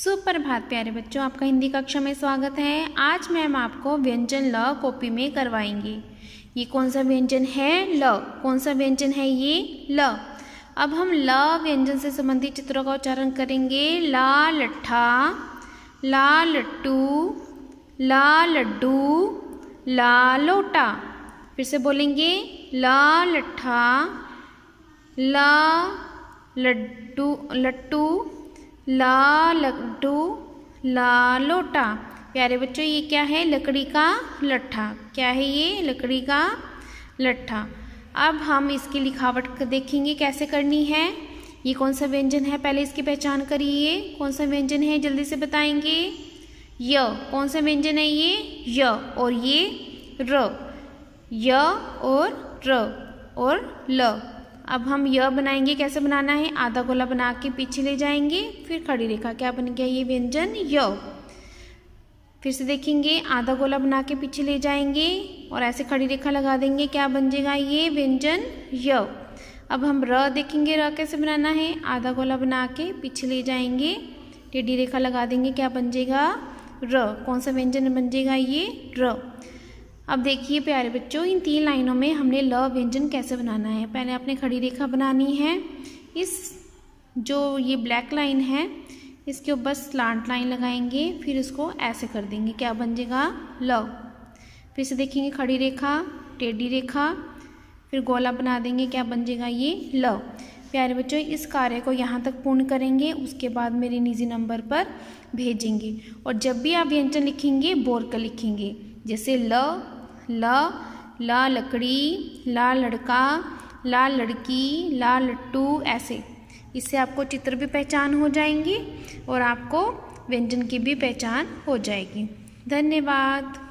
सुप्रभात प्यारे बच्चों आपका हिंदी कक्षा में स्वागत है आज मैम आपको व्यंजन ल कॉपी में करवाएंगे ये कौन सा व्यंजन है ल कौन सा व्यंजन है ये ल अब हम ल व्यंजन से संबंधित चित्रों का उच्चारण करेंगे ला लट्ठा ला लट्टू ला लड्डू ला लोटा फिर से बोलेंगे ला लट्ठा ला लड्डू लट्टू ला लड्डू ला लोटा प्यारे बच्चों ये क्या है लकड़ी का लट्ठा क्या है ये लकड़ी का लट्ठा अब हम इसकी लिखावट देखेंगे कैसे करनी है ये कौन सा व्यंजन है पहले इसकी पहचान करिए कौन सा व्यंजन है जल्दी से बताएंगे य कौन सा व्यंजन है ये य और ये र य और र और ल अब हम यह बनाएंगे कैसे बनाना है आधा गोला बना के पीछे ले जाएंगे फिर खड़ी रेखा क्या बन गया ये व्यंजन य फिर से देखेंगे आधा गोला बना के पीछे ले जाएंगे और ऐसे खड़ी रेखा लगा देंगे क्या बन जाएगा ये व्यंजन य अब हम र देखेंगे र कैसे बनाना है आधा गोला बना के पीछे ले जाएंगे टेढ़ी रेखा लगा देंगे क्या बन जाएगा र कौन सा व्यंजन बन जाएगा ये र अब देखिए प्यारे बच्चों इन तीन लाइनों में हमने ल व्यंजन कैसे बनाना है पहले आपने खड़ी रेखा बनानी है इस जो ये ब्लैक लाइन है इसके ऊपर स्लांट लाइन लगाएंगे फिर इसको ऐसे कर देंगे क्या बन जाएगा लव फिर से देखेंगे खड़ी रेखा टेढ़ी रेखा फिर गोला बना देंगे क्या बन जाएगा ये लव प्यारे बच्चों इस कार्य को यहाँ तक पूर्ण करेंगे उसके बाद मेरे निजी नंबर पर भेजेंगे और जब भी आप व्यंजन लिखेंगे बोर का लिखेंगे जैसे ल ल ला लकड़ी ला लड़का ला लड़की ला लट्टू ऐसे इससे आपको चित्र भी पहचान हो जाएंगी और आपको व्यंजन की भी पहचान हो जाएगी धन्यवाद